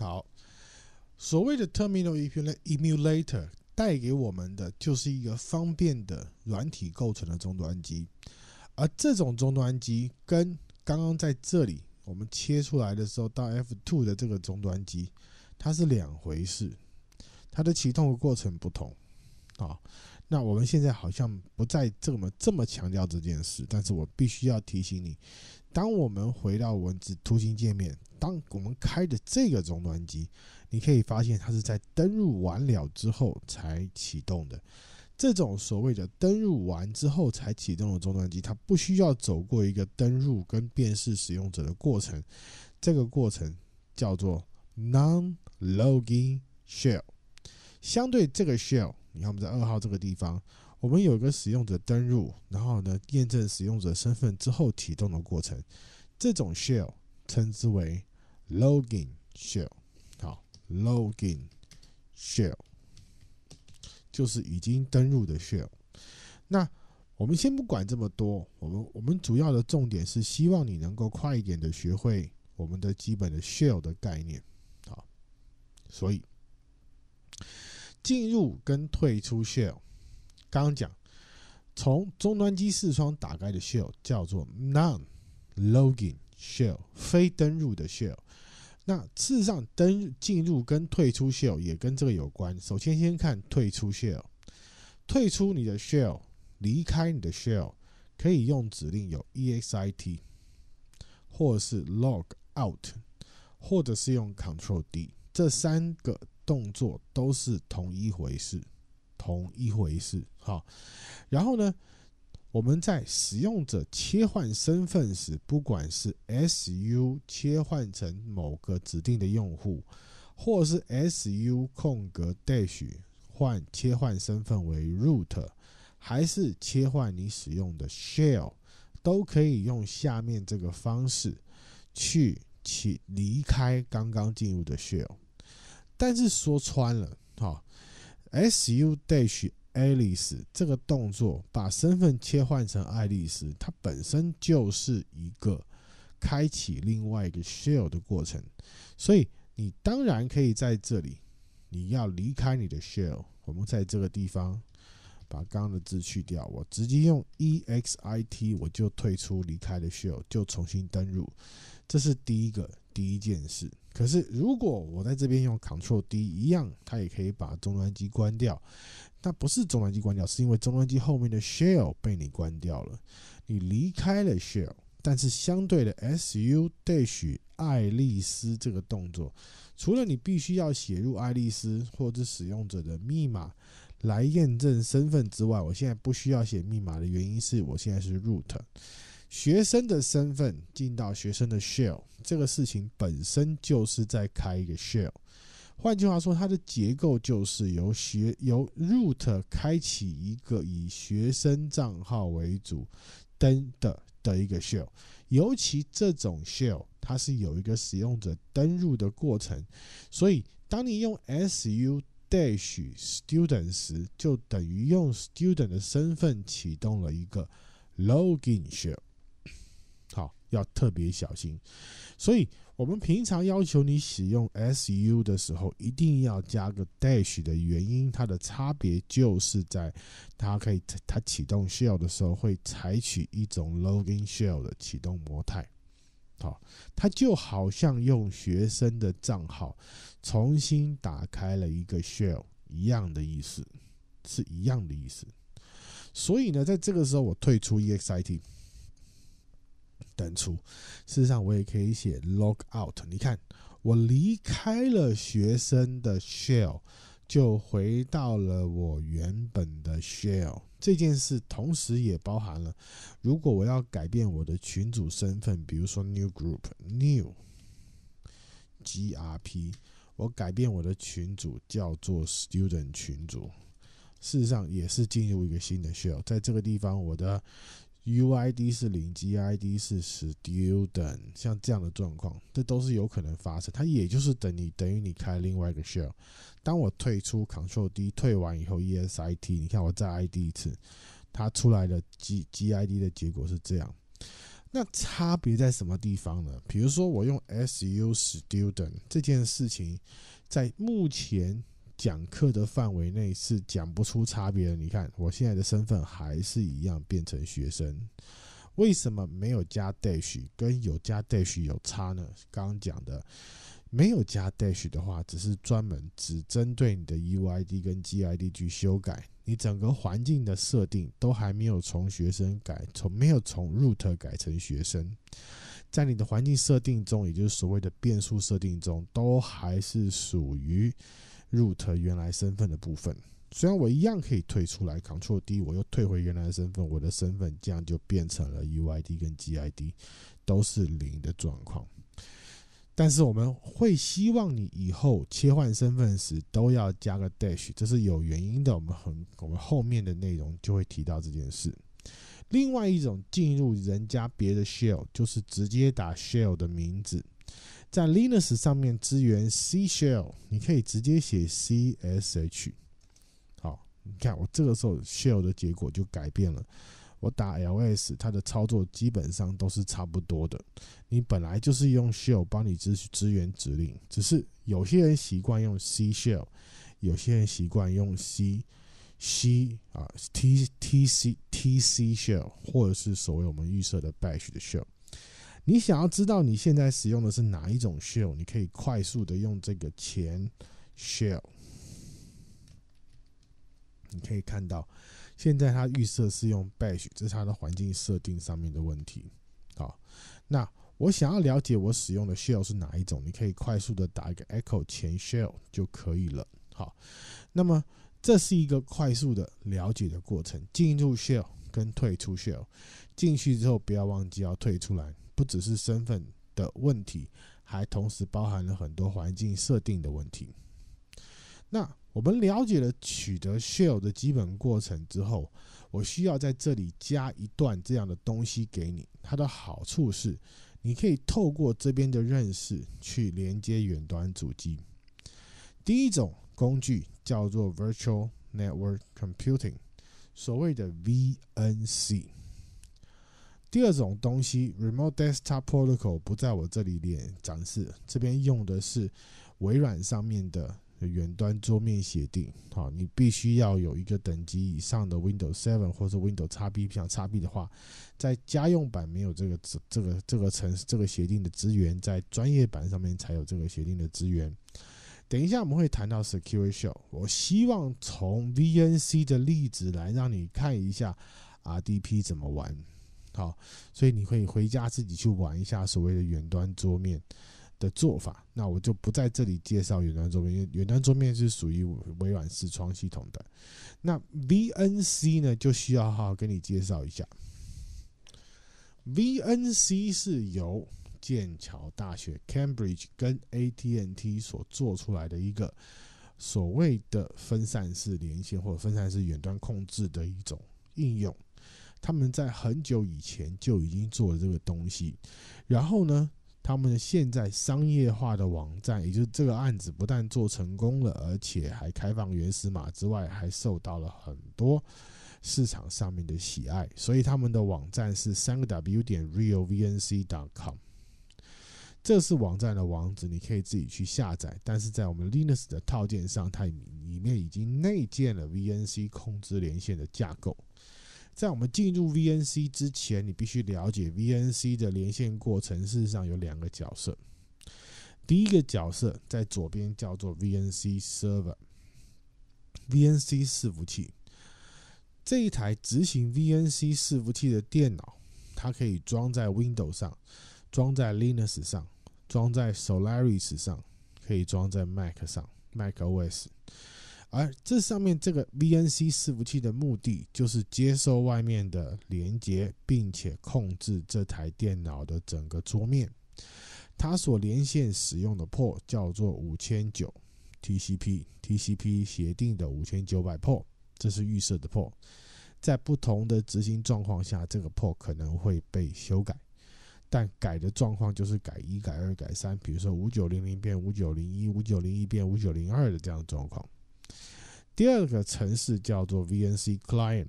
好，所谓的 terminal emulator 带给我们的就是一个方便的软体构成的终端机，而这种终端机跟刚刚在这里我们切出来的时候到 F2 的这个终端机，它是两回事，它的启动的过程不同。啊，那我们现在好像不再这么这么强调这件事，但是我必须要提醒你，当我们回到文字图形界面。当我们开的这个终端机，你可以发现它是在登录完了之后才启动的。这种所谓的登录完之后才启动的终端机，它不需要走过一个登录跟辨识使用者的过程。这个过程叫做 non-login shell。相对这个 shell，你看我们在二号这个地方，我们有一个使用者登录，然后呢验证使用者身份之后启动的过程。这种 shell 称之为 login shell，好，login shell 就是已经登录的 shell。那我们先不管这么多，我们我们主要的重点是希望你能够快一点的学会我们的基本的 shell 的概念。好，所以进入跟退出 shell，刚刚讲从终端机视窗打开的 shell 叫做 non login shell，非登录的 shell。那事实上，登进入跟退出 shell 也跟这个有关。首先，先看退出 shell，退出你的 shell，离开你的 shell，可以用指令有 exit，或者是 logout，或者是用 control d，这三个动作都是同一回事，同一回事。好，然后呢？我们在使用者切换身份时，不管是 su 切换成某个指定的用户，或是 su 空格 dash 换切换身份为 root，还是切换你使用的 shell，都可以用下面这个方式去去离开刚刚进入的 shell。但是说穿了，哈，su dash。Alice 这个动作把身份切换成爱丽丝，它本身就是一个开启另外一个 shell 的过程。所以你当然可以在这里，你要离开你的 shell。我们在这个地方把刚刚的字去掉，我直接用 exit，我就退出离开的 shell，就重新登入。这是第一个第一件事。可是如果我在这边用 c t r l d，一样，它也可以把终端机关掉。那不是终端机关掉，是因为终端机后面的 shell 被你关掉了，你离开了 shell，但是相对的 su dash 爱丽丝这个动作，除了你必须要写入爱丽丝或者使用者的密码来验证身份之外，我现在不需要写密码的原因是我现在是 root 学生的身份进到学生的 shell，这个事情本身就是在开一个 shell。换句话说，它的结构就是由学由 root 开启一个以学生账号为主登的的一个 shell。尤其这种 shell，它是有一个使用者登入的过程，所以当你用 su dash student 时，就等于用 student 的身份启动了一个 login shell。好，要特别小心。所以。我们平常要求你使用 su 的时候，一定要加个 dash 的原因，它的差别就是在它以它启动 shell 的时候，会采取一种 login shell 的启动模态。好，它就好像用学生的账号重新打开了一个 shell 一样的意思，是一样的意思。所以呢，在这个时候，我退出 exit。登出，事实上我也可以写 log out。你看，我离开了学生的 shell，就回到了我原本的 shell。这件事同时也包含了，如果我要改变我的群组身份，比如说 new group new g r p，我改变我的群组叫做 student 群组，事实上也是进入一个新的 shell。在这个地方，我的 U I D 是零，G I D 是十，student 像这样的状况，这都是有可能发生。它也就是等你等于你开另外一个 shell。当我退出 Control D 退完以后，E S I T，你看我再 I D 一次，它出来的 G G I D 的结果是这样。那差别在什么地方呢？比如说我用 S U student 这件事情，在目前。讲课的范围内是讲不出差别的。你看，我现在的身份还是一样变成学生。为什么没有加 dash 跟有加 dash 有差呢？刚刚讲的，没有加 dash 的话，只是专门只针对你的 U I D 跟 G I D 去修改。你整个环境的设定都还没有从学生改，从没有从 root 改成学生，在你的环境设定中，也就是所谓的变数设定中，都还是属于。root 原来身份的部分，虽然我一样可以退出来，Ctrl D 我又退回原来的身份，我的身份这样就变成了 UID 跟 GID 都是零的状况。但是我们会希望你以后切换身份时都要加个 dash，这是有原因的。我们很我们后面的内容就会提到这件事。另外一种进入人家别的 shell，就是直接打 shell 的名字。在 Linux 上面支援 C shell，你可以直接写 csh。好，你看我这个时候 shell 的结果就改变了。我打 ls，它的操作基本上都是差不多的。你本来就是用 shell 帮你支支援指令，只是有些人习惯用 C shell，有些人习惯用 c c 啊 t t c t c shell，或者是所谓我们预设的 bash 的 shell。你想要知道你现在使用的是哪一种 shell，你可以快速的用这个前 shell。你可以看到，现在它预设是用 bash，这是它的环境设定上面的问题。好，那我想要了解我使用的 shell 是哪一种，你可以快速的打一个 echo 前 shell 就可以了。好，那么这是一个快速的了解的过程。进入 shell 跟退出 shell，进去之后不要忘记要退出来。不只是身份的问题，还同时包含了很多环境设定的问题。那我们了解了取得 shell 的基本过程之后，我需要在这里加一段这样的东西给你。它的好处是，你可以透过这边的认识去连接远端主机。第一种工具叫做 Virtual Network Computing，所谓的 VNC。第二种东西，Remote Desktop Protocol 不在我这里脸展示，这边用的是微软上面的远端桌面协定。好，你必须要有一个等级以上的 Windows 7或者 Windows X B，像 X B 的话，在家用版没有这个这这个这个层这个协定的资源，在专业版上面才有这个协定的资源。等一下我们会谈到 s e c u r i t y s h o w 我希望从 VNC 的例子来让你看一下 r d P 怎么玩。好，所以你可以回家自己去玩一下所谓的远端桌面的做法。那我就不在这里介绍远端桌面，因为远端桌面是属于微软视窗系统的。那 VNC 呢，就需要好好跟你介绍一下。VNC 是由剑桥大学 Cambridge 跟 AT&T 所做出来的一个所谓的分散式连线或者分散式远端控制的一种应用。他们在很久以前就已经做了这个东西，然后呢，他们现在商业化的网站，也就是这个案子不但做成功了，而且还开放原始码之外，还受到了很多市场上面的喜爱。所以他们的网站是三个 w 点 realvnc.com，这是网站的网址，你可以自己去下载。但是在我们 Linux 的套件上，它里面已经内建了 VNC 控制连线的架构。在我们进入 VNC 之前，你必须了解 VNC 的连线过程。事实上，有两个角色。第一个角色在左边，叫做 VNC Server（VNC 伺服器）。这一台执行 VNC 伺服器的电脑，它可以装在 Windows 上，装在 Linux 上，装在 Solaris 上，可以装在 Mac 上 （MacOS）。而这上面这个 VNC 伺服器的目的就是接收外面的连接，并且控制这台电脑的整个桌面。它所连线使用的 port 叫做五千九 TCP TCP 协定的五千九百 port，这是预设的 port。在不同的执行状况下，这个 port 可能会被修改，但改的状况就是改一、改二、改三，比如说五九零零变五九零一，五九零一变五九零二的这样的状况。第二个程式叫做 VNC Client，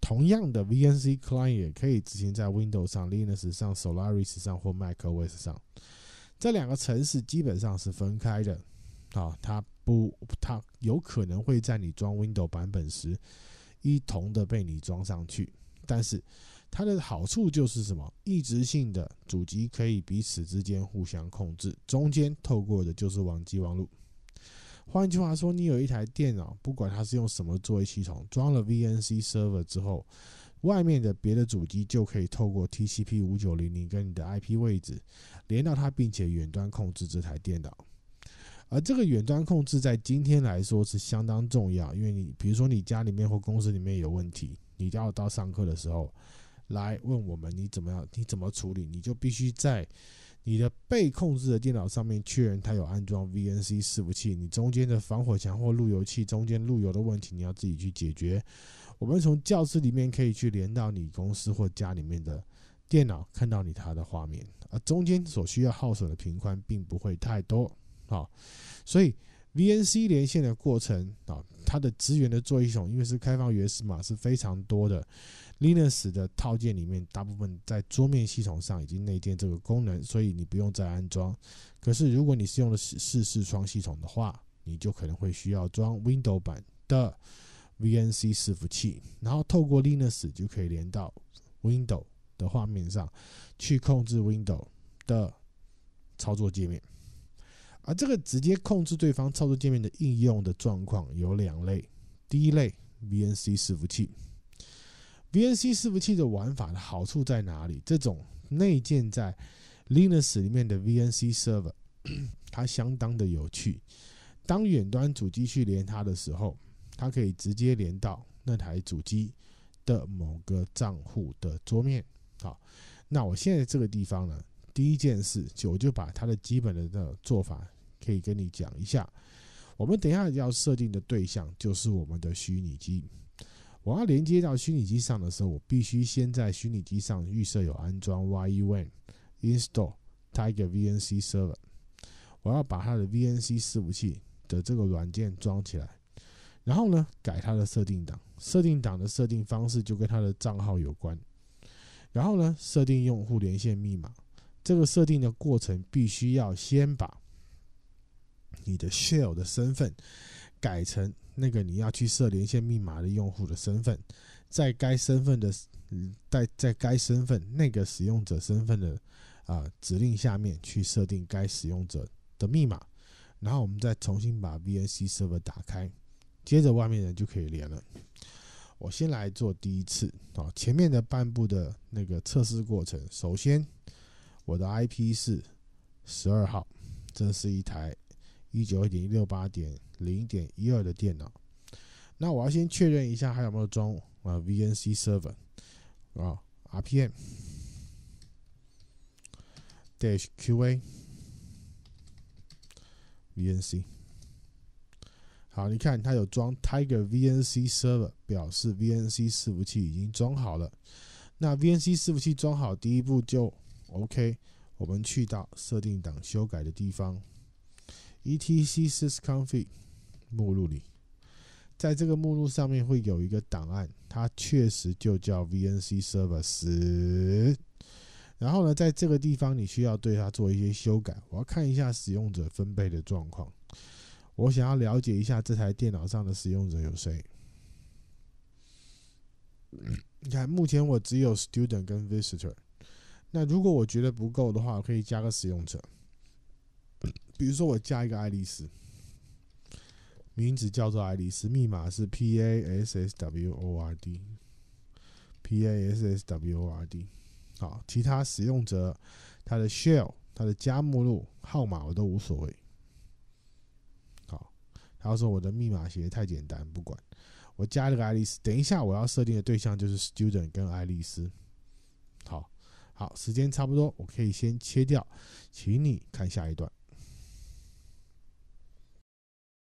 同样的 VNC Client 也可以执行在 Windows 上、Linux 上、Solaris 上或 Mac OS 上。这两个程式基本上是分开的，啊，它不，它有可能会在你装 Windows 版本时一同的被你装上去。但是它的好处就是什么？一直性的主机可以彼此之间互相控制，中间透过的就是网际网路。换句话说，你有一台电脑，不管它是用什么作为系统，装了 VNC Server 之后，外面的别的主机就可以透过 TCP 五九零零跟你的 IP 位置连到它，并且远端控制这台电脑。而这个远端控制在今天来说是相当重要，因为你比如说你家里面或公司里面有问题，你要到上课的时候来问我们你怎么样，你怎么处理，你就必须在。你的被控制的电脑上面确认它有安装 VNC 伺服器，你中间的防火墙或路由器中间路由的问题你要自己去解决。我们从教室里面可以去连到你公司或家里面的电脑，看到你它的画面啊，中间所需要耗损的频宽并不会太多啊，所以 VNC 连线的过程啊，它的资源的做系统因为是开放原始码，是非常多的。Linux 的套件里面，大部分在桌面系统上已经内建这个功能，所以你不用再安装。可是如果你是用的是视窗系统的话，你就可能会需要装 Window 版的 VNC 伺服器，然后透过 Linux 就可以连到 Window 的画面上去控制 Window 的操作界面。而这个直接控制对方操作界面的应用的状况有两类，第一类 VNC 伺服器。VNC 伺服器的玩法的好处在哪里？这种内建在 Linux 里面的 VNC server，它相当的有趣。当远端主机去连它的时候，它可以直接连到那台主机的某个账户的桌面。好，那我现在这个地方呢，第一件事就我就把它的基本的的做法可以跟你讲一下。我们等一下要设定的对象就是我们的虚拟机。我要连接到虚拟机上的时候，我必须先在虚拟机上预设有安装 YUAN install 它一个 VNC server。我要把它的 VNC 伺服器的这个软件装起来，然后呢改它的设定档。设定档的设定方式就跟它的账号有关。然后呢设定用户连线密码。这个设定的过程必须要先把你的 shell 的身份。改成那个你要去设连线密码的用户的身份，在该身份的在在该身份那个使用者身份的啊指令下面去设定该使用者的密码，然后我们再重新把 VNC server 打开，接着外面人就可以连了。我先来做第一次啊，前面的半步的那个测试过程，首先我的 IP 是十二号，这是一台一九二点一六八点。零点一二的电脑，那我要先确认一下还有没有装啊 VNC Server 啊 RPM dash QA VNC。好，你看它有装 Tiger VNC Server，表示 VNC 伺服器已经装好了。那 VNC 伺服器装好，第一步就 OK。我们去到设定档修改的地方。e t c s s c o n f i g 目录里，在这个目录上面会有一个档案，它确实就叫 v n c s e r v i c e 然后呢，在这个地方你需要对它做一些修改。我要看一下使用者分配的状况。我想要了解一下这台电脑上的使用者有谁？你看，目前我只有 student 跟 visitor。那如果我觉得不够的话，我可以加个使用者。比如说，我加一个爱丽丝，名字叫做爱丽丝，密码是 p a s s w o r d，p a s s w o r d。好，其他使用者他的 shell、他的加目录号码我都无所谓。好，他说我的密码写的太简单，不管。我加这个爱丽丝，等一下我要设定的对象就是 student 跟爱丽丝。好，好，时间差不多，我可以先切掉，请你看下一段。